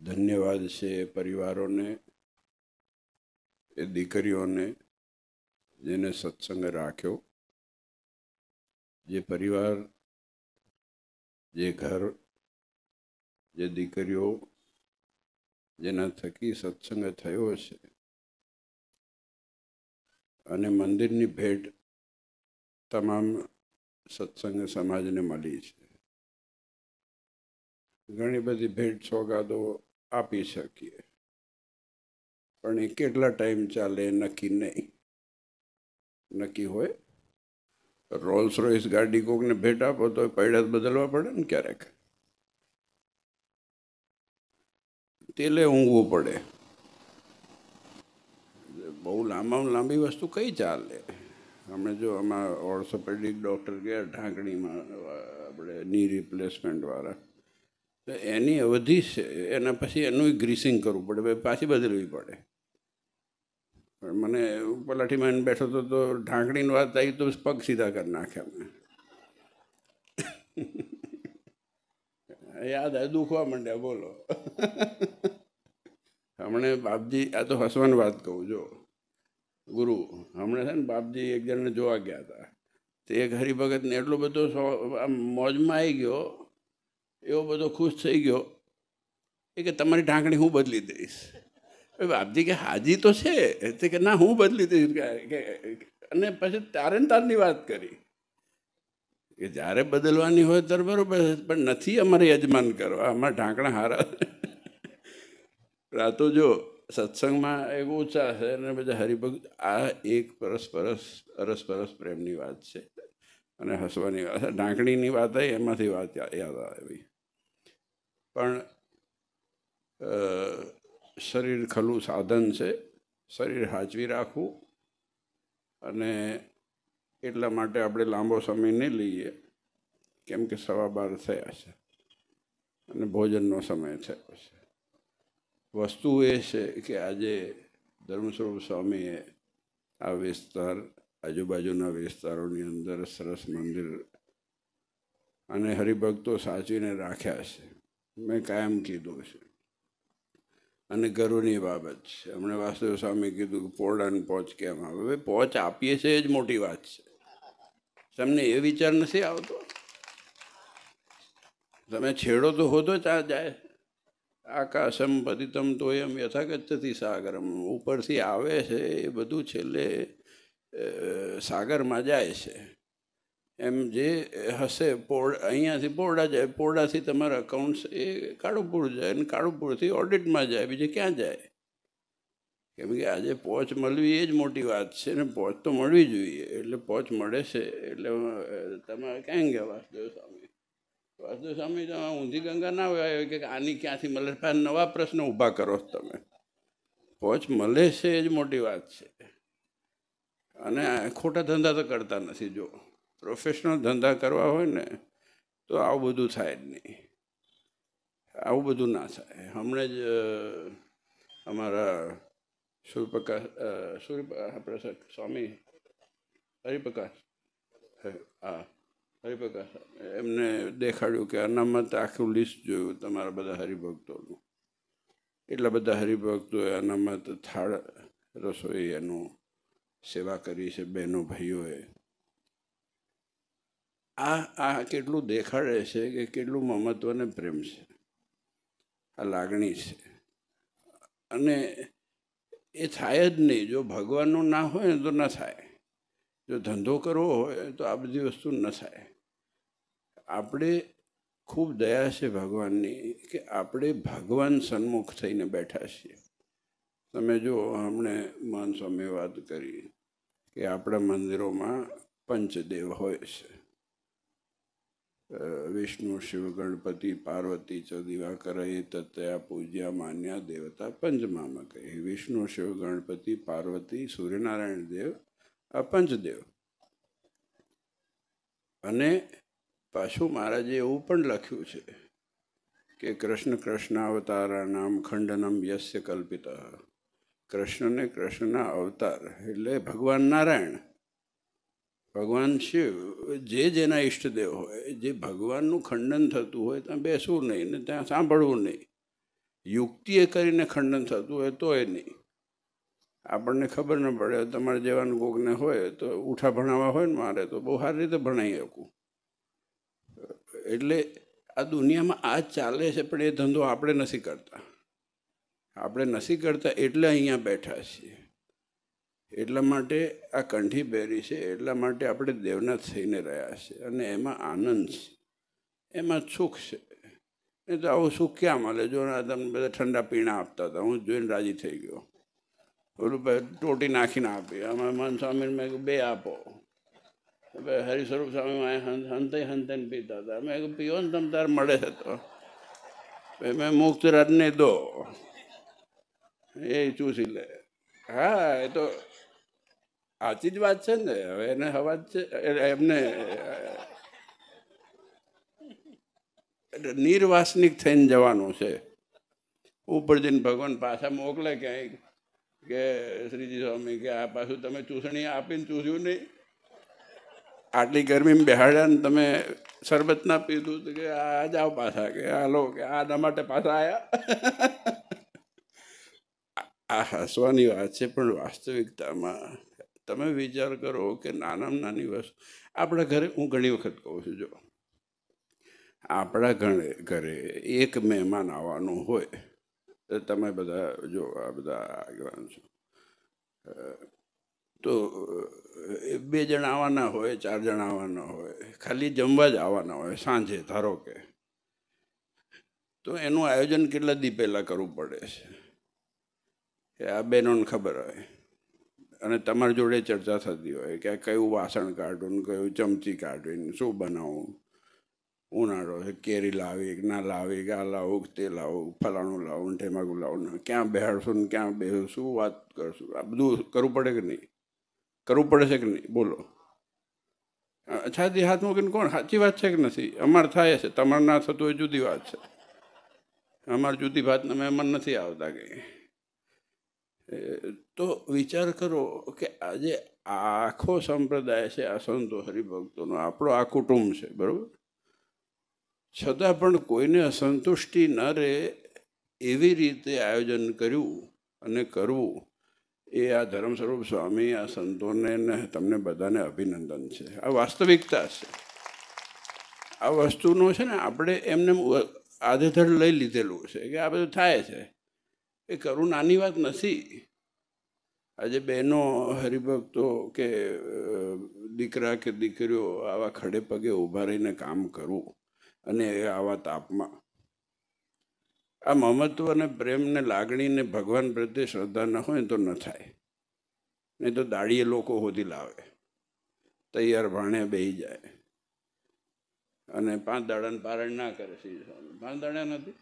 ધન્યવાદ છે એ પરિવારોને એ દીકરીઓને જેને સત્સંગ રાખ્યો જે પરિવાર જે ઘર જે દીકરીઓ જેના થકી સત્સંગ થયો છે અને મંદિરની ભેટ તમામ સત્સંગ સમાજને મળી છે ઘણી બધી ભેટ સોગાદો આપી શકીએ પણ એ કેટલા ટાઈમ ચાલે નક્કી નહીં નક્કી હોય રોલ્સ રોયસ ગાડી કોકને ભેટ આપો તો પૈડા બદલવા પડે ને ક્યારેક તેલે ઊંઘવું પડે બહુ લાંબા લાંબી વસ્તુ કઈ ચાલે અમે જો આમાં ઓર્થોપેડિક ડૉક્ટર ગયા ઢાંકણીમાં આપણે ની રિપ્લેસમેન્ટ વાળા તો એની અવધિ છે એના પછી એનું ગ્રીસિંગ કરવું પડે ભાઈ પાછી બદલવી પડે પણ મને પલાઠીમાં એને બેઠો તો તો ઢાંકણીની વાત આવી તો પગ સીધા કરી નાખ્યા અમે યાદ આવે દુખવા માંડ્યા બોલો હમણે બાપજી આ તો હસવાની વાત કહું જો ગુરુ હમણે છે ને બાપજી એક જણને જોવા ગયા હતા તે એક હરિભગતને એટલો બધો મોજમાં આવી ગયો એવો બધો ખુશ થઈ ગયો એ કે તમારી ઢાંકણી હું બદલી દઈશ બાપજી કે હાજી તો છે તે કે ના હું બદલી દઈશ અને પછી તારે ને તારની વાત કરી કે જ્યારે બદલવાની હોય ત્યારે બરાબર પણ નથી અમારે યજમાન કરવા અમારા ઢાંકણા હારા રાતો જો સત્સંગમાં એક ઉત્સાહ છે અને બધા હરિભક્ત આ એક પરસ્પરસ અરસપરસ પ્રેમની વાત છે અને હસવાની વાત ઢાંકણીની વાત આવી એમાંથી વાત યાદ આવી પણ શરીર ખલું સાધન છે શરીર હાજરી રાખવું અને એટલા માટે આપણે લાંબો સમય નહીં લઈએ કેમ કે સવા બાર થયા છે અને ભોજનનો સમય થયો છે વસ્તુ એ છે કે આજે ધર્મસ્વરૂપ સ્વામીએ આ વિસ્તાર આજુબાજુના વિસ્તારોની અંદર સરસ મંદિર અને હરિભક્તો સાચવીને રાખ્યા છે મેં કાયમ કીધું છે અને ગરુની બાબત છે હમણાં વાસુદેવ સ્વામી કીધું કે પોળાને પહોંચ કેમ આવે પહોંચ આપીએ છે એ જ મોટી વાત છે તમને એ વિચાર નથી આવતો તમે છેડો તો હો તો ત્યાં જાય આકાશમ પતિતમ તો એમ યથાગતથી સાગરમ ઉપરથી આવે છે એ બધું છેલ્લે સાગરમાં જાય છે એમ જે હશે પોળ અહીંયાથી પોરડા જાય પોરડાથી તમારા અકાઉન્ટ્સ એ કાળુપુર જાય અને કાળુપુરથી ઓડિટમાં જાય બીજે ક્યાં જાય કેમ કે આજે પહોંચ મળવી એ જ મોટી વાત છે ને પહોંચ તો મળવી જોઈએ એટલે પહોંચ મળે છે એટલે તમારે ક્યાં ગયા વાસુદેવ સ્વામી વાસુદેવ સ્વામી તો ઊંધી ગંગા ના હોય કે આની ક્યાંથી મળે નવા પ્રશ્ન ઊભા કરો તમે પહોંચ મળે છે એ જ મોટી વાત છે અને ખોટા ધંધા તો કરતા નથી જો પ્રોફેશનલ ધંધા કરવા હોય ને તો આવું બધું થાય જ નહીં આવું બધું ના થાય હમણે જ અમારા સૂર્યપ્રકાશ પ્રસાદ સ્વામી હરિપ્રકાશ હા હરિપ્રકાશ એમને દેખાડ્યું કે અનામત આખું લિસ્ટ જોયું તમારા બધા હરિભક્તોનું એટલા બધા હરિભક્તોએ અનામત થાળ રસોઈ એનું સેવા કરી છે બહેનો ભાઈઓએ આ આ કેટલું દેખાડે છે કે કેટલું મમત્વને પ્રેમ છે આ લાગણી છે અને એ થાય જ નહીં જો ભગવાનનું ના હોય તો ન થાય જો ધંધો કરવો હોય તો આ બધી વસ્તુ ન થાય આપણે ખૂબ દયા છે ભગવાનની કે આપણે ભગવાન સન્મુખ થઈને બેઠા છીએ તમે જો હમણે માન સ્વામી વાત કરી કે આપણા મંદિરોમાં પંચદેવ હોય છે વિષ્ણુ શિવ ગણપતિ પાર્વતી ચ દિવાકર એ તત્યા પૂજ્યા માન્યા દેવતા પંચમામાં કહી વિષ્ણુ શિવ ગણપતિ પાર્વતી સૂર્યનારાયણ દેવ આ પંચદેવ અને પાછું મહારાજે એવું પણ લખ્યું છે કે કૃષ્ણ કૃષ્ણાવતારાણામ ખંડનમ યસ્ય કલ્પિત કૃષ્ણને કૃષ્ણના અવતાર એટલે ભગવાન નારાયણ ભગવાન શિવ જે જેના ઈષ્ટદેવ હોય જે ભગવાનનું ખંડન થતું હોય ત્યાં બેસવું નહીં ને ત્યાં સાંભળવું નહીં યુક્તિએ કરીને ખંડન થતું હોય તોય નહીં આપણને ખબર ન પડે તમારે જેવાનું કોકને હોય તો ઉઠા ભણાવવા હોય ને મારે તો બહુ સારી રીતે ભણાવી શકું એટલે આ દુનિયામાં આ ચાલે છે પણ એ ધંધો આપણે નથી કરતા આપણે નથી કરતા એટલે અહીંયા બેઠા છીએ એટલા માટે આ કંઠી પહેરી છે એટલા માટે આપણે દેવનાથ થઈને રહ્યા છે અને એમાં આનંદ છે એમાં સુખ છે એ તો આવું સુખ ક્યાં મળે જો તમને બધા ઠંડા પીણા આપતા હતા હું જોઈને રાજી થઈ ગયો ઓલું ભાઈ ટોટી નાખીને આપી આમાં મન સ્વામીને મેં બે આપો હવે હરિસ્વરૂપ સ્વામી હંતે હંતે પીતા હતા મેં પીઓ ને તમ તાર મળે છે તો મેં મુક્ત રાજને દો એ ચૂસી લે હા એ તો આચી જ વાત છે ને હવે એને હવાજ છે એમને નિર્વાસનિક થઈને જવાનું છે ઉપર જઈને ભગવાન પાછા મોકલે ક્યાંય કે શ્રીજી સ્વામી કે આ પાછું તમે ચૂસણી આપીને ચૂસ્યું નહીં આટલી ગરમીમાં બેહાડ્યા ને તમે શરબત ના પીધું કે આ જાઓ પાછા કે આ લો કે આના માટે પાછા આવ્યા આ હસવાની વાત છે પણ વાસ્તવિકતામાં તમે વિચાર કરો કે નાનામાં નાની વસ્તુ આપણા ઘરે હું ઘણી વખત કહું છું જો આપણા ઘરે ઘરે એક મહેમાન આવવાનું હોય તો તમે બધા જો આ બધા આગેવાન છો તો બે જણ આવવાના હોય ચાર જણ આવવાના હોય ખાલી જમવા જ આવવાના હોય સાંજે ધારો કે તો એનું આયોજન કેટલા દી પહેલાં કરવું પડે છે આ બહેનોને ખબર હોય અને તમારી જોડે ચર્ચા થતી હોય કે કયું વાસણ કાઢવું કયું ચમચી કાઢવી શું બનાવવું ઉનાળો છે કેરી લાવી કે ના લાવી કે આ લાવું તે લાવું ફલાણું લાવું ઠેમાકું લાવું ક્યાં બેહાડશું ને ક્યાં બેહું શું વાત કરશું આ બધું કરવું પડે કે નહીં કરવું પડે છે કે નહીં બોલો છાતી હાથ મૂકીને કોણ સાચી વાત છે કે નથી અમારે થાય છે તમારે ના થતું એ જુદી વાત છે અમારે જુદી વાત તમે અમર નથી આવતા કંઈ તો વિચાર કરો કે આજે આખો સંપ્રદાય છે આ સંતો હરિભક્તોનો આપણો આ કુટુંબ છે બરાબર છતાં પણ કોઈને અસંતુષ્ટિ ન રહે એવી રીતે આયોજન કર્યું અને કરવું એ આ ધર્મ સ્વરૂપ સ્વામી આ સંતોને તમને બધાને અભિનંદન છે આ વાસ્તવિકતા છે આ વસ્તુનો છે ને આપણે એમને આધેધડ લઈ લીધેલું છે કે આ બધું થાય છે એ કરવું નાની વાત નથી આજે બહેનો હરિભક્તો કે દીકરા કે દીકરીઓ આવા ખડે પગે ઊભા રહીને કામ કરવું અને આવા તાપમાં આ મમત્વ અને પ્રેમને લાગણીને ભગવાન પ્રત્યે શ્રદ્ધા ન હોય તો ન થાય નહીં તો દાડીએ લોકો હોતી લાવે તૈયાર ભાણે બેહી જાય અને પાંચ દાડાને પારણ ના કરે શ્રી પાંચ દાડા નથી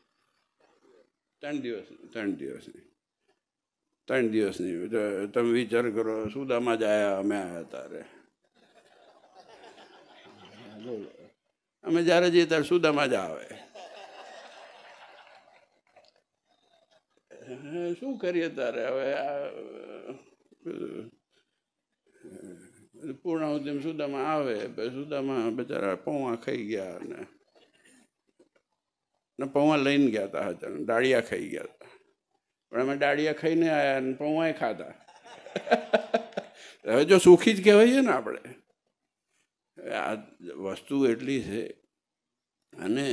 ત્રણ દિવસ ત્રણ દિવસની ત્રણ દિવસની તમે વિચાર કરો સુદામાં જ આવ્યા અમે આવ્યા તારે અમે જ્યારે જઈએ ત્યારે સુદામાં જ આવે શું કરીએ તારે હવે પૂર્ણાહુતિમ સુદામાં આવે સુદામાં બિચારા પૌવા ખાઈ ગયા ને ને પૌવા લઈને ગયા હતા હજાર દાળિયા ખાઈ ગયા હતા પણ અમે દાળિયા ખાઈને આવ્યા અને પૌવાએ ખાધા હવે જો સુખી જ કહેવાય ને આપણે આ વસ્તુ એટલી છે અને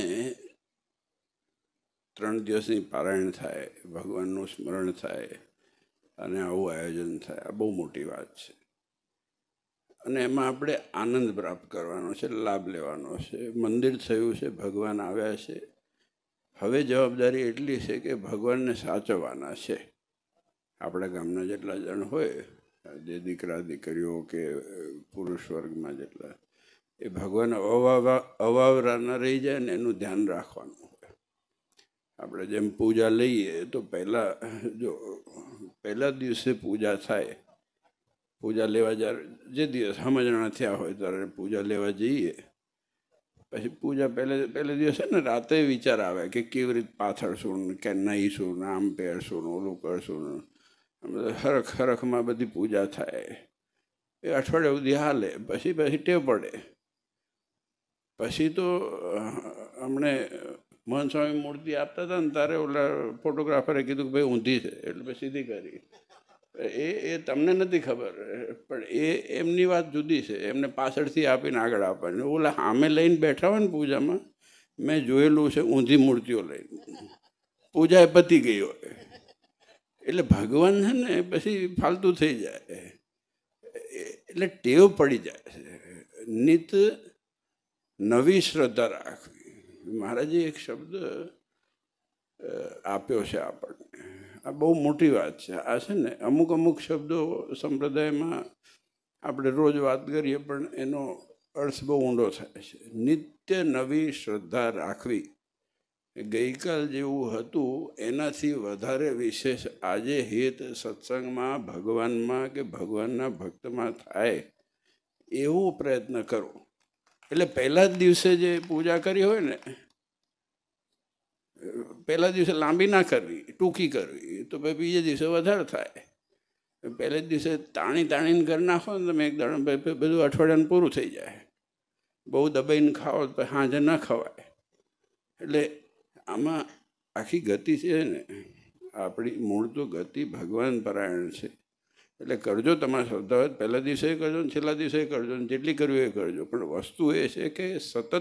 ત્રણ દિવસની પારાયણ થાય ભગવાનનું સ્મરણ થાય અને આવું આયોજન થાય આ બહુ મોટી વાત છે અને એમાં આપણે આનંદ પ્રાપ્ત કરવાનો છે લાભ લેવાનો છે મંદિર થયું છે ભગવાન આવ્યા છે હવે જવાબદારી એટલી છે કે ભગવાનને સાચવવાના છે આપણા ગામના જેટલા જણ હોય જે દીકરા દીકરીઓ કે પુરુષ વર્ગમાં જેટલા એ ભગવાન અવાવા અવાવરાના રહી જાય ને એનું ધ્યાન રાખવાનું હોય આપણે જેમ પૂજા લઈએ તો પહેલાં જો પહેલા દિવસે પૂજા થાય પૂજા લેવા જ્યારે જે દિવસ સમજણા થયા હોય ત્યારે પૂજા લેવા જઈએ પછી પૂજા પહેલે પહેલે દિવસે ને રાતે વિચાર આવે કે કેવી રીતે પાથળ શું કે નહીં શું આમ પહેરશું ઓલું કરશું હરખ હરખમાં બધી પૂજા થાય એ અઠવાડિયા સુધી હાલે પછી પછી ટેવ પડે પછી તો અમને મહન સ્વામી મૂર્તિ આપતા હતા ને તારે ઓલા ફોટોગ્રાફરે કીધું કે ભાઈ ઊંધી છે એટલે પછી સીધી કરી એ એ તમને નથી ખબર પણ એ એમની વાત જુદી છે એમને પાછળથી આપીને આગળ આપવાની ઓલા સામે લઈને બેઠા હોય ને પૂજામાં મેં જોયેલું છે ઊંધી મૂર્તિઓ લઈને પૂજા એ પતી ગઈ હોય એટલે ભગવાન છે ને પછી ફાલતુ થઈ જાય એટલે ટેવ પડી જાય છે નિત નવી શ્રદ્ધા રાખવી મહારાજે એક શબ્દ આપ્યો છે આપણને આ બહુ મોટી વાત છે આ છે ને અમુક અમુક શબ્દો સંપ્રદાયમાં આપણે રોજ વાત કરીએ પણ એનો અર્થ બહુ ઊંડો થાય છે નિત્ય નવી શ્રદ્ધા રાખવી ગઈકાલ જેવું હતું એનાથી વધારે વિશેષ આજે હિત સત્સંગમાં ભગવાનમાં કે ભગવાનના ભક્તમાં થાય એવું પ્રયત્ન કરો એટલે પહેલાં જ દિવસે જે પૂજા કરી હોય ને પહેલા દિવસે લાંબી ના કરવી ટૂંકી કરવી તો ભાઈ બીજે દિવસે વધારે થાય પહેલે જ દિવસે તાણી તાણીને ઘર નાખો ને તમે એક દાણ બધું અઠવાડિયાનું પૂરું થઈ જાય બહુ દબાઈને ખાઓ તો સાંજે ન ખવાય એટલે આમાં આખી ગતિ છે ને આપણી મૂળ તો ગતિ ભગવાન પરાયણ છે એટલે કરજો તમારા શ્રદ્ધા હોય પહેલા દિવસે કરજો ને છેલ્લા દિવસે કરજો ને જેટલી કરવી એ કરજો પણ વસ્તુ એ છે કે સતત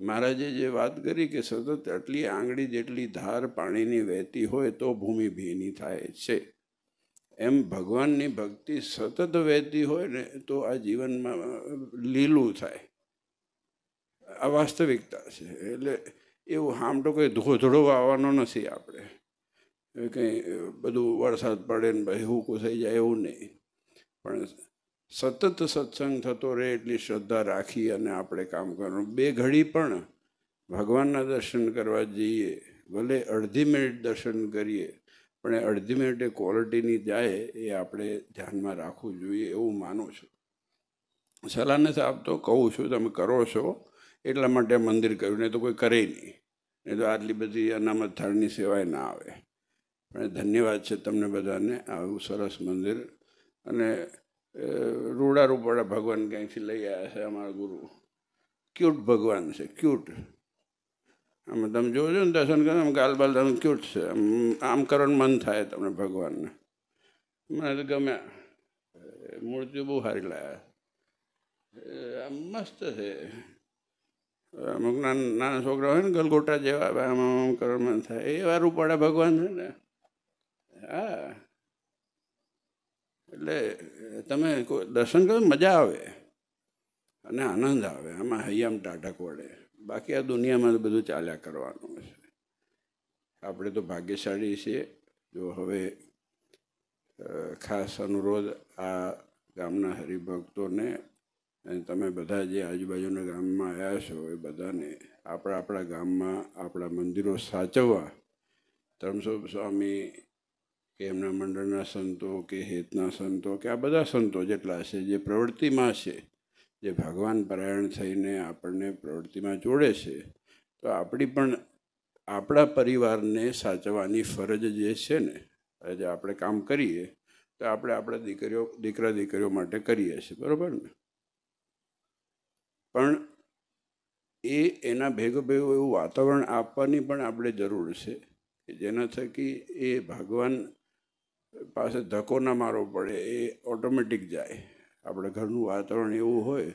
મહારાજે જે વાત કરી કે સતત આટલી આંગળી જેટલી ધાર પાણીની વહેતી હોય તો ભૂમિ ભીની થાય છે એમ ભગવાનની ભક્તિ સતત વહેતી હોય ને તો આ જીવનમાં લીલું થાય આ વાસ્તવિકતા છે એટલે એવું આમ તો કંઈ ધોધડો આવવાનો નથી આપણે કંઈ બધું વરસાદ પડે ને ભાઈ હુકું થઈ જાય એવું નહીં પણ સતત સત્સંગ થતો રહે એટલી શ્રદ્ધા રાખી અને આપણે કામ કરવાનું બે ઘડી પણ ભગવાનના દર્શન કરવા જઈએ ભલે અડધી મિનિટ દર્શન કરીએ પણ એ અડધી મિનિટે ક્વોલિટીની જાય એ આપણે ધ્યાનમાં રાખવું જોઈએ એવું માનું છું સલાહને સાહેબ તો કહું છું તમે કરો છો એટલા માટે મંદિર કર્યું નહીં તો કોઈ કરે નહીં નહીં તો આટલી બધી અનામત થાળની સેવાય ના આવે પણ ધન્યવાદ છે તમને બધાને આવું સરસ મંદિર અને રૂડા રૂડારૂપાળા ભગવાન ક્યાંયથી લઈ આવ્યા છે અમારા ગુરુ ક્યુટ ભગવાન છે ક્યુટ આમ તમે જોવો છો ને દર્શન કરો આમ ગાલબાલ તમને ક્યુટ છે આમ આમ કરવાનું મન થાય તમને ભગવાનને મને તો ગમ્યા મૂર્તિઓ બહુ સારી લાવ્યા આમ મસ્ત છે અમુક નાના નાના છોકરા હોય ને ગલગોટા જેવા આમ આમ કરવાનું મન થાય એવા રૂપાળા ભગવાન છે ને હા એટલે તમે દર્શન કરો મજા આવે અને આનંદ આવે આમાં હૈયામ ટાઢક વળે બાકી આ દુનિયામાં બધું ચાલ્યા કરવાનું હશે આપણે તો ભાગ્યશાળી છીએ જો હવે ખાસ અનુરોધ આ ગામના હરિભક્તોને તમે બધા જે આજુબાજુના ગામમાં આવ્યા છો એ બધાને આપણા આપણા ગામમાં આપણા મંદિરો સાચવવા ધર્મસ્વરૂપ સ્વામી કે એમના મંડળના સંતો કે હેતના સંતો કે આ બધા સંતો જેટલા છે જે પ્રવૃત્તિમાં છે જે ભગવાન પરાયણ થઈને આપણને પ્રવૃત્તિમાં જોડે છે તો આપણી પણ આપણા પરિવારને સાચવાની ફરજ જે છે ને જે આપણે કામ કરીએ તો આપણે આપણા દીકરીઓ દીકરા દીકરીઓ માટે કરીએ છીએ બરાબર ને પણ એ એના ભેગો ભેગું એવું વાતાવરણ આપવાની પણ આપણે જરૂર છે કે જેના થકી એ ભગવાન પાસે ધક્કો ના મારવો પડે એ ઓટોમેટિક જાય આપણે ઘરનું વાતાવરણ એવું હોય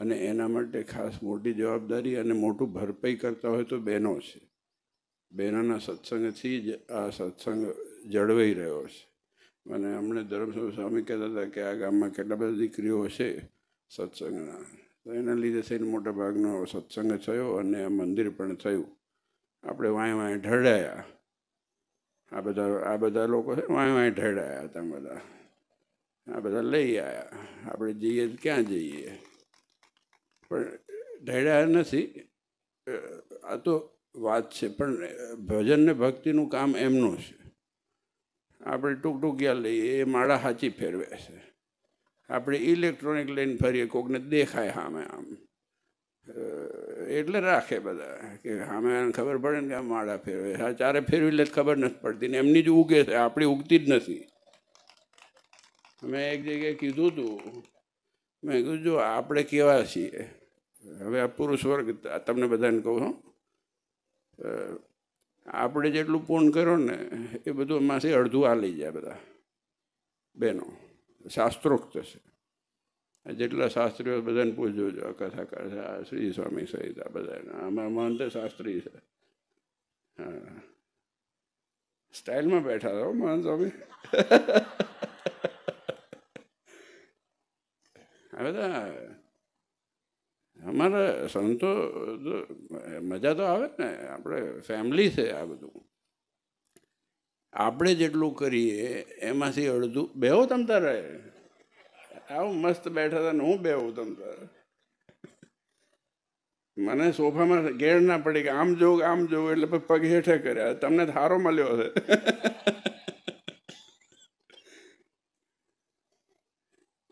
અને એના માટે ખાસ મોટી જવાબદારી અને મોટું ભરપાઈ કરતા હોય તો બહેનો છે બહેનોના સત્સંગથી જ આ સત્સંગ જળવાઈ રહ્યો છે અને હમણે ધરમસભા સ્વામી કહેતા હતા કે આ ગામમાં કેટલા બધા દીકરીઓ છે સત્સંગના તો એના લીધે થઈને મોટા ભાગનો સત્સંગ થયો અને મંદિર પણ થયું આપણે વાંય વાંય ઢળાયા આ બધા આ બધા લોકો છે વાંય વાય ઢેડાયા હતા બધા આ બધા લઈ આવ્યા આપણે જઈએ ક્યાં જઈએ પણ ઢેડાયા નથી આ તો વાત છે પણ ભજન ને ભક્તિનું કામ એમનું છે આપણે ટૂંક ટૂંકિયા લઈએ એ માળા હાચી ફેરવે છે આપણે ઇલેક્ટ્રોનિક લઈને ફરીએ કોકને દેખાય સામે આમ એટલે રાખે બધા કે એને ખબર પડે ને કે માળા ફેરવે હા ચારે ફેરવી લે ખબર નથી પડતી ને એમની જ ઉગે છે આપણી ઉગતી જ નથી મેં એક જગ્યાએ કીધું હતું મેં કીધું જો આપણે કેવા છીએ હવે આ પુરુષ વર્ગ તમને બધાને કહું હું આપણે જેટલું પૂર્ણ કરો ને એ બધું એમાંથી અડધું આ લઈ જાય બધા બહેનો શાસ્ત્રોક્ત છે જેટલા શાસ્ત્રીઓ બધાને પૂછજો જો કથા છે આ શ્રી સ્વામી સહિત આ બધાને આમાં મહંત શાસ્ત્રી છે હા સ્ટાઇલમાં બેઠા રહો મહંત સ્વામી આ બધા અમારા સંતો મજા તો આવે ને આપણે ફેમિલી છે આ બધું આપણે જેટલું કરીએ એમાંથી અડધું બેહો તમતા રહે આવું મસ્ત બેઠા હતા ને હું બેહું તમતા મને સોફામાં ઘેર ના પડી કે આમ જોઉં આમ જોઉં એટલે પગ હેઠે કર્યા તમને થારો મળ્યો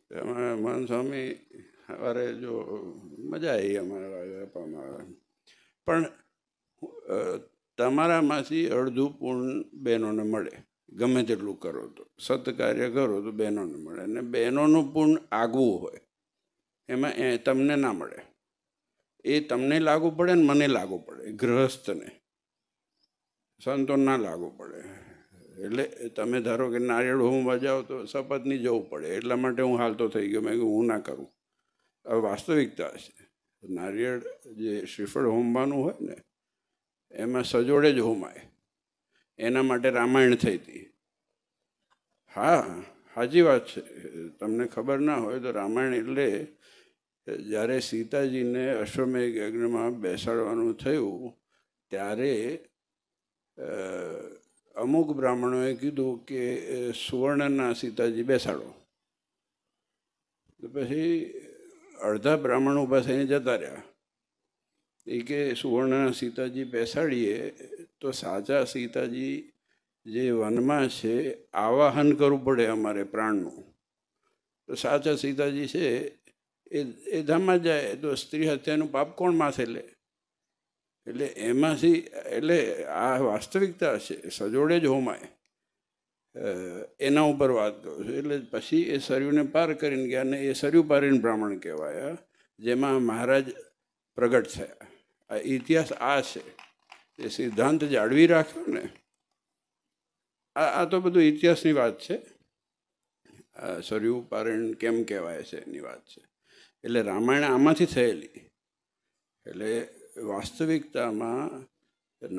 છે અમારા માન સ્વામી અરે જો મજા આવી અમારા આપવામાં આવે પણ તમારામાંથી અડધું પૂર્ણ બહેનોને મળે ગમે તેટલું કરો તો સત્કાર્ય કરો તો બહેનોને મળે અને બહેનોનું પૂર્ણ આગવું હોય એમાં એ તમને ના મળે એ તમને લાગુ પડે ને મને લાગુ પડે ગ્રહસ્થને સંતો ના લાગુ પડે એટલે તમે ધારો કે નારિયેળ હોમવા જાઓ તો શપથ નહીં જવું પડે એટલા માટે હું હાલતો થઈ ગયો મેં હું ના કરું હવે વાસ્તવિકતા છે નારિયેળ જે શ્રીફળ હોમવાનું હોય ને એમાં સજોડે જ હોમાય એના માટે રામાયણ થઈ હતી હા સાચી વાત છે તમને ખબર ના હોય તો રામાયણ એટલે જ્યારે સીતાજીને અશ્વમેઘ યજ્ઞમાં બેસાડવાનું થયું ત્યારે અમુક બ્રાહ્મણોએ કીધું કે સુવર્ણના સીતાજી બેસાડો તો પછી અડધા બ્રાહ્મણો પાસે જતા રહ્યા એ કે સુવર્ણના સીતાજી બેસાડીએ તો સાચા સીતાજી જે વનમાં છે આવાહન કરવું પડે અમારે પ્રાણનું તો સાચા સીતાજી છે એ એ ધામમાં જાય તો સ્ત્રી હત્યાનું પાપ કોણ માથે લે એટલે એમાંથી એટલે આ વાસ્તવિકતા છે સજોડે જ હોમાય એના ઉપર વાત કરું છું એટલે પછી એ સર્યુને પાર કરીને ગયા અને એ સરયુ પારીને બ્રાહ્મણ કહેવાયા જેમાં મહારાજ પ્રગટ થયા આ ઇતિહાસ આ છે એ સિદ્ધાંત જાળવી રાખ્યો ને આ આ તો બધું ઇતિહાસની વાત છે સર્યુપારણ કેમ કહેવાય છે એની વાત છે એટલે રામાયણ આમાંથી થયેલી એટલે વાસ્તવિકતામાં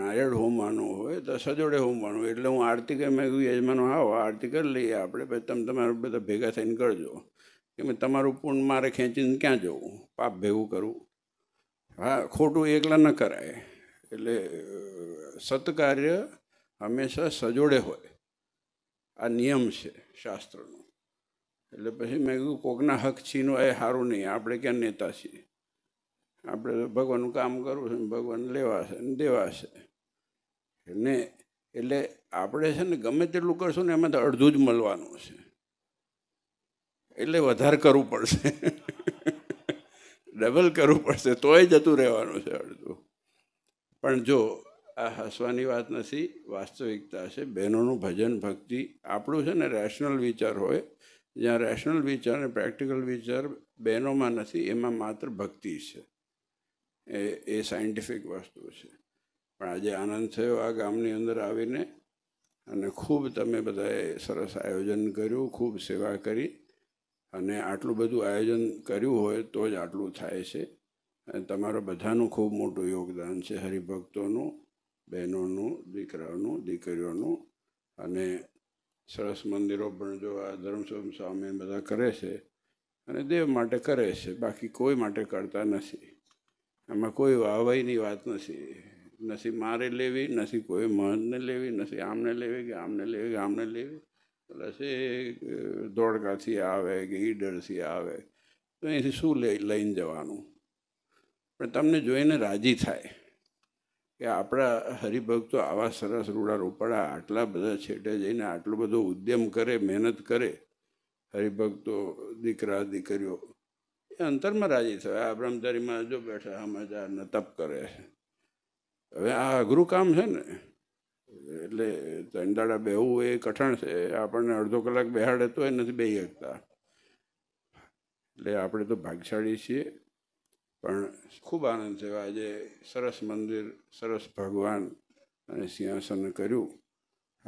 નારિયેળ હોમવાનું હોય તો સજોડે હોમવાનું એટલે હું આરતી કરી મેં કહ્યું યજમાનો આવો આરતી કરી લઈએ આપણે પછી તમે તમારા બધા ભેગા થઈને કરજો કે તમારું પૂર્ણ મારે ખેંચીને ક્યાં જવું પાપ ભેગું કરવું હા ખોટું એકલા ન કરાય એટલે સત્કાર્ય હંમેશા સજોડે હોય આ નિયમ છે શાસ્ત્રનો એટલે પછી મેં કીધું કોકના હક છીનો એ સારું નહીં આપણે ક્યાં નેતા છીએ આપણે ભગવાનનું કામ કરવું છે ભગવાન લેવાશે ને દેવાશે ને એટલે આપણે છે ને ગમે તેટલું કરશું ને એમાં તો અડધું જ મળવાનું છે એટલે વધારે કરવું પડશે ડબલ કરવું પડશે તોય જતું રહેવાનું છે અડધું પણ જો આ હસવાની વાત નથી વાસ્તવિકતા છે બહેનોનું ભજન ભક્તિ આપણું છે ને રેશનલ વિચાર હોય જ્યાં રેશનલ વિચાર અને પ્રેક્ટિકલ વિચાર બહેનોમાં નથી એમાં માત્ર ભક્તિ છે એ એ સાયન્ટિફિક વસ્તુ છે પણ આજે આનંદ થયો આ ગામની અંદર આવીને અને ખૂબ તમે બધાએ સરસ આયોજન કર્યું ખૂબ સેવા કરી અને આટલું બધું આયોજન કર્યું હોય તો જ આટલું થાય છે તમારું બધાનું ખૂબ મોટું યોગદાન છે હરિભક્તોનું બહેનોનું દીકરાઓનું દીકરીઓનું અને સરસ મંદિરો પણ જો આ ધર્મસ્વમ સ્વામી બધા કરે છે અને દેવ માટે કરે છે બાકી કોઈ માટે કરતા નથી એમાં કોઈ વાવાઈની વાત નથી નથી મારે લેવી નથી કોઈ મહંતને લેવી નથી આમને લેવી કે આમને લેવી કે આમને લેવી એટલે દોડકાથી આવે કે ઈડરથી આવે તો અહીંથી શું લઈ લઈને જવાનું પણ તમને જોઈને રાજી થાય કે આપણા હરિભક્તો આવા સરસ રૂડા રોપડા આટલા બધા છેટે જઈને આટલો બધો ઉદ્યમ કરે મહેનત કરે હરિભક્તો દીકરા દીકરીઓ એ અંતરમાં રાજી થાય આ બ્રહ્મચારીમાં જો બેઠા સમાચારને તપ કરે હવે આ અઘરું કામ છે ને એટલે ચંદાડા બેહવું એ કઠણ છે આપણને અડધો કલાક બેહાડે તો એ નથી બેહી શકતા એટલે આપણે તો ભાગશાળી છીએ પણ ખૂબ આનંદ થયો આજે સરસ મંદિર સરસ ભગવાન અને સિંહાસન કર્યું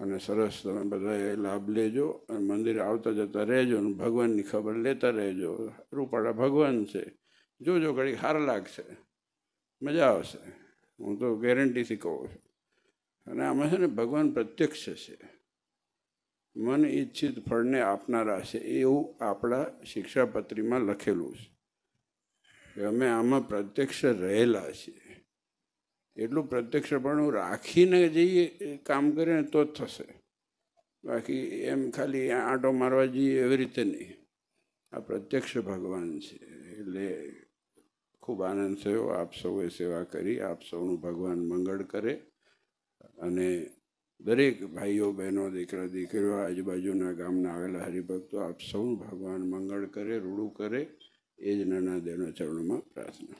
અને સરસ તમે બધાએ લાભ લેજો અને મંદિર આવતા જતા રહેજો અને ભગવાનની ખબર લેતા રહેજો રૂપાળા ભગવાન છે જોજો ઘડી હાર લાગશે મજા આવશે હું તો ગેરંટીથી કહું છું અને આમાં છે ને ભગવાન પ્રત્યક્ષ છે મન ઈચ્છિત ફળને આપનારા છે એવું આપણા શિક્ષાપત્રીમાં લખેલું છે કે અમે આમાં પ્રત્યક્ષ રહેલા છીએ એટલું પ્રત્યક્ષ પ્રત્યક્ષપણું રાખીને જઈએ કામ કરીને તો જ થશે બાકી એમ ખાલી આંટો મારવા જઈએ એવી રીતે નહીં આ પ્રત્યક્ષ ભગવાન છે એટલે ખૂબ આનંદ થયો આપ સૌએ સેવા કરી આપ સૌનું ભગવાન મંગળ કરે અને દરેક ભાઈઓ બહેનો દીકરા દીકરીઓ આજુબાજુના ગામના આવેલા હરિભક્તો આપ સૌનું ભગવાન મંગળ કરે રૂડું કરે એ જ નાના દેવના ચરણોમાં પ્રાર્થના